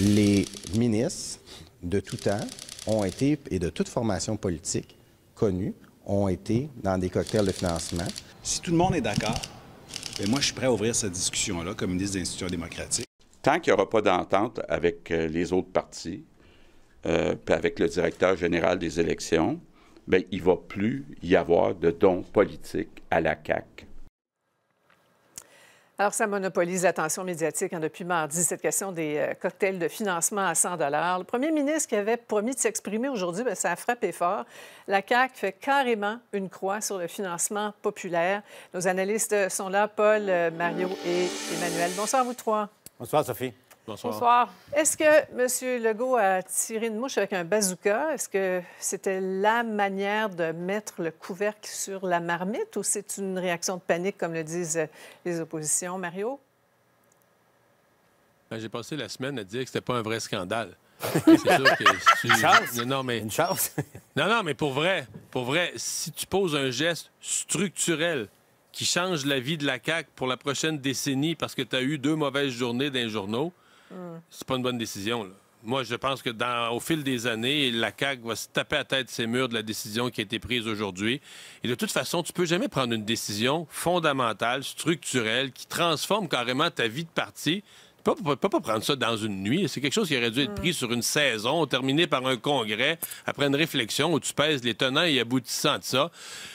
les ministres de tout temps ont été, et de toute formation politique connue, ont été dans des cocktails de financement. Si tout le monde est d'accord, ben moi, je suis prêt à ouvrir cette discussion-là comme ministre des Institutions démocratiques. Tant qu'il n'y aura pas d'entente avec euh, les autres partis, euh, puis avec le directeur général des élections, bien, il ne va plus y avoir de dons politiques à la CAQ alors, ça monopolise l'attention médiatique hein, depuis mardi, cette question des euh, cocktails de financement à 100 Le premier ministre qui avait promis de s'exprimer aujourd'hui, ben, ça a frappé fort. La CAQ fait carrément une croix sur le financement populaire. Nos analystes sont là, Paul, euh, Mario et Emmanuel. Bonsoir vous trois. Bonsoir, Sophie. Bonsoir. Est-ce que M. Legault a tiré une mouche avec un bazooka? Est-ce que c'était la manière de mettre le couvercle sur la marmite ou c'est une réaction de panique, comme le disent euh, les oppositions, Mario? Ben, j'ai passé la semaine à dire que c'était pas un vrai scandale. c'est Une chance. Non, non, mais... pour vrai, pour vrai, si tu poses un geste structurel qui change la vie de la CAQ pour la prochaine décennie parce que tu as eu deux mauvaises journées d'un journaux, c'est pas une bonne décision. Moi, je pense que au fil des années, la CAQ va se taper à tête ses murs de la décision qui a été prise aujourd'hui. Et de toute façon, tu peux jamais prendre une décision fondamentale, structurelle, qui transforme carrément ta vie de parti pas, pas prendre ça dans une nuit. C'est quelque chose qui aurait dû être pris mm. sur une saison, terminé par un congrès, après une réflexion où tu pèses les tenants et aboutissants de ça.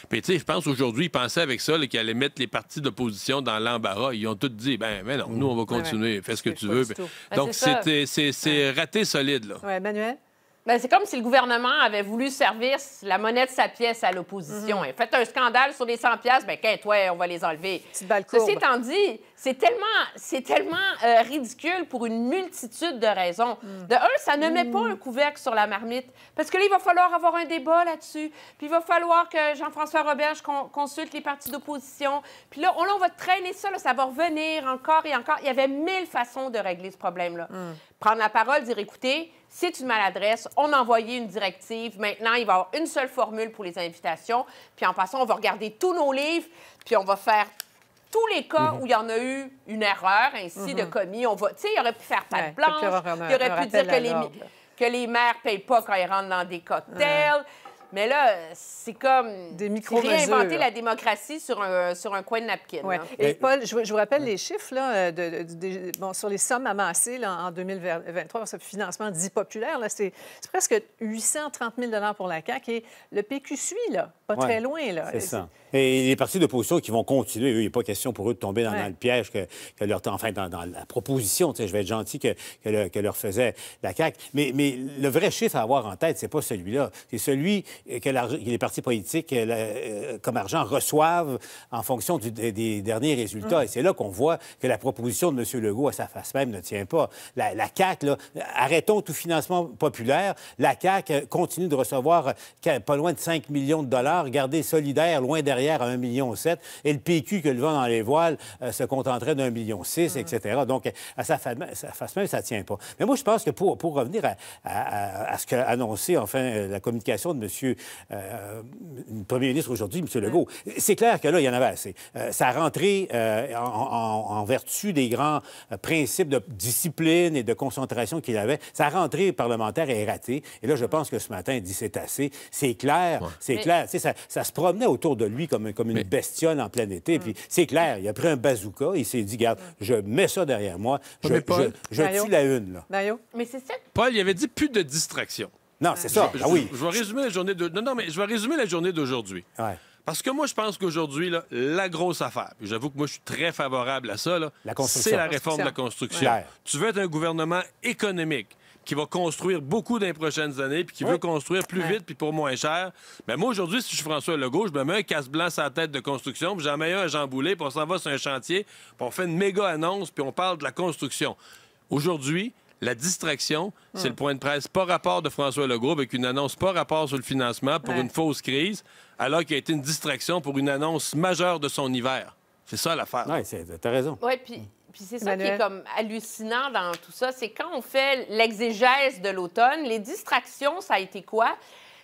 Puis, tu sais, je pense aujourd'hui, ils pensaient avec ça qu'ils allaient mettre les partis d'opposition dans l'embarras. Ils ont tous dit, ben, ben, non, nous, on va mm. continuer, fais ce que tu veux. Ben, Donc, c'est raté solide, là. Oui, Manuel? Ben, c'est comme si le gouvernement avait voulu servir la monnaie de sa pièce à l'opposition. Mm-hmm. Faites un scandale sur les 100 pièces, ben qu'est-ce, ouais, on va les enlever. Ceci étant dit, c'est tellement, c'est tellement euh, ridicule pour une multitude de raisons. Mm. De un, ça ne met pas mm. un couvercle sur la marmite, parce que là, il va falloir avoir un débat là-dessus. Puis il va falloir que Jean-François Roberge consulte les partis d'opposition. Puis là, on, va traîner ça, ça va revenir encore et encore. Il y avait mille façons de régler ce problème-là. Mm. Prendre la parole, dire écoutez, c'est une maladresse. On a envoyé une directive. Maintenant, il va y avoir une seule formule pour les invitations. Puis en passant, on va regarder tous nos livres, puis on va faire tous les cas mhm. où il y en a eu une erreur ainsi de mhm. commis, on va, tu sais, il aurait pu faire pas de blanche, il aurait pu dire que les, que mères ne payent pas quand ils rentrent dans des cocktails. Mhm. Mais là, c'est comme des micro réinventer la démocratie sur un, euh, sur un coin de napkin. Et Paul, je, vous rappelle les chiffres là, euh, de, bon, sur les sommes amassées là, en 2023 ce financement dit populaire. C'est presque 830 000 pour la CAQ et le PQ suit, là, pas très loin. C'est ça. Et les partis d'opposition qui vont continuer, il n'est pas question pour eux de tomber dans, le piège que, leur... Enfin, dans, dans la proposition, je vais être gentil, que, que, leur faisait la CAQ. Mais, mais le vrai chiffre à avoir en tête, c'est pas celui-là. C'est celui que, les partis politiques, euh, euh, comme argent, reçoivent en fonction des derniers résultats. Mm. Et c'est là qu'on voit que la proposition de M. Legault à sa face même ne tient pas. La, CAQ, arrêtons tout financement populaire. La CAQ euh, continue de recevoir pas loin de 5 millions de dollars. gardée Solidaire, loin derrière, à 1,7 million. Et le PQ, que le vent dans les voiles, se contenterait d'un million 6, mm. etc. Donc, à sa face même, ça ne tient pas. Mais moi, je pense que pour, revenir à, ce qu'a annoncé, enfin, la communication de M. Euh, premier ministre aujourd'hui, M. Legault. C'est clair que là, il y en avait assez. Euh, sa ça euh, en, vertu des grands principes de discipline et de concentration qu'il avait. Sa rentrée parlementaire est ratée. Et là, je pense que ce matin, il dit c'est assez. C'est clair, c'est clair. Ça, se promenait autour de lui comme, comme une bestiole en plein été. Puis c'est clair, il a pris un bazooka, il s'est dit, garde, je mets ça derrière moi, je, tue la une. Là. Mais c'est ça. Paul, il avait dit plus de distractions. Non, c'est ça. Je, ah oui. Je, vais résumer la journée de... mais je vais résumer la journée d'aujourd'hui. Parce que moi, je pense qu'aujourd'hui, la grosse affaire, j'avoue que moi, je suis très favorable à ça, c'est la réforme de la construction. Tu veux être un gouvernement économique qui va construire beaucoup dans les prochaines années, puis qui veut construire plus vite, puis pour moins cher. Mais ben, moi, aujourd'hui, si je suis François Legault, je me mets un casse-blanc sur la tête de construction, puis j'en mets un à Jean Boulet, puis on s'en va sur un chantier, puis on fait une méga annonce, puis on parle de la construction. Aujourd'hui, la distraction, c'est hmm. le point de presse pas rapport de François Legault avec une annonce pas rapport sur le financement pour une fausse crise, alors qu'il y a été une distraction pour une annonce majeure de son hiver. C'est ça l'affaire. Oui, t'as raison. Oui, puis c'est ça qui est comme hallucinant dans tout ça, c'est quand on fait l'exégèse de l'automne, les distractions, ça a été quoi?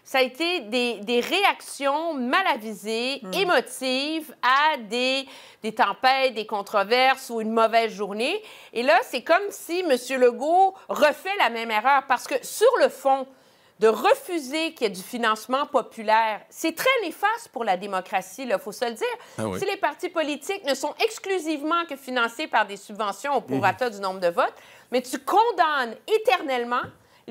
ça a été des, réactions malavisées, avisées, hmm. émotives à des, tempêtes, des controverses ou une mauvaise journée. Et là, c'est comme si M. Legault refait la même erreur parce que sur le fond, de refuser qu'il y ait du financement populaire, c'est très néfaste pour la démocratie, il faut se le dire. Ah si les partis politiques ne sont exclusivement que financés par des subventions au mhm. prorata du nombre de votes, mais tu condamnes éternellement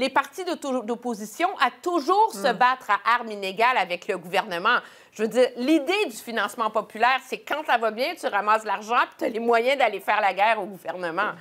les partis d'opposition à toujours se hmm. battre à armes inégales avec le gouvernement. Je veux dire, l'idée du financement populaire, c'est quand ça va bien, tu ramasses l'argent, puis tu as les moyens d'aller faire la guerre au gouvernement.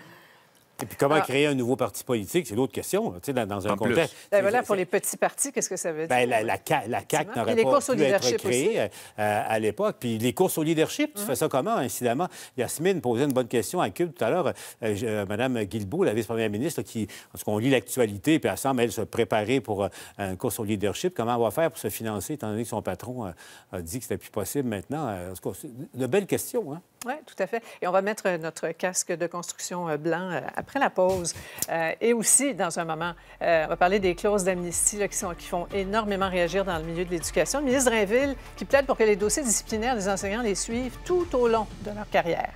Et puis comment ah. créer un nouveau parti politique, c'est l'autre question, tu sais, dans, un contexte... Ben, voilà, pour les petits partis, qu'est-ce que ça veut ben, dire? Bien, la, la, la CAQ n'aurait pas pu être créée euh, euh, à l'époque. Puis les courses au leadership, tu mmh. fais ça comment, incidemment? Yasmine posait une bonne question à Cube tout à l'heure. Mme euh, Madame Guilbeault, la vice-première ministre, qui, en tout cas, on lit l'actualité, puis elle semble, elle, se préparer pour un une course au leadership. Comment on va faire pour se financer, étant donné que son patron a dit que c'était plus possible maintenant? de belles questions, hein? Oui, tout à fait. Et on va mettre euh, notre casque de construction euh, blanc euh, après la pause. et aussi, dans un moment, on va parler des clauses d'amnistie qui, font énormément réagir dans le milieu de l'éducation. Le ministre Rainville qui plaide pour que les dossiers disciplinaires des enseignants les suivent tout au long de leur carrière.